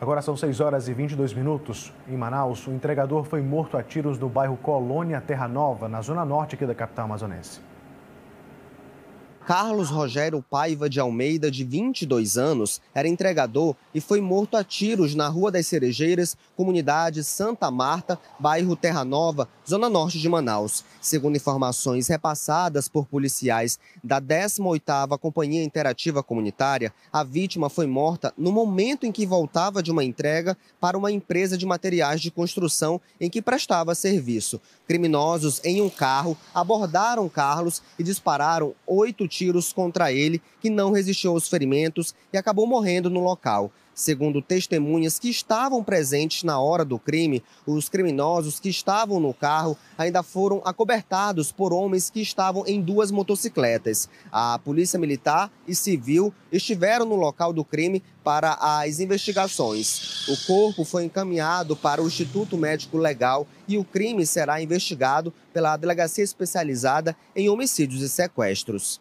Agora são 6 horas e 22 minutos. Em Manaus, o entregador foi morto a tiros no bairro Colônia Terra Nova, na zona norte aqui da capital amazonense. Carlos Rogério Paiva de Almeida, de 22 anos, era entregador e foi morto a tiros na Rua das Cerejeiras, comunidade Santa Marta, bairro Terra Nova, zona norte de Manaus. Segundo informações repassadas por policiais da 18ª Companhia Interativa Comunitária, a vítima foi morta no momento em que voltava de uma entrega para uma empresa de materiais de construção em que prestava serviço. Criminosos em um carro abordaram Carlos e dispararam oito tiros tiros contra ele, que não resistiu aos ferimentos e acabou morrendo no local. Segundo testemunhas que estavam presentes na hora do crime, os criminosos que estavam no carro ainda foram acobertados por homens que estavam em duas motocicletas. A polícia militar e civil estiveram no local do crime para as investigações. O corpo foi encaminhado para o Instituto Médico Legal e o crime será investigado pela Delegacia Especializada em Homicídios e Sequestros.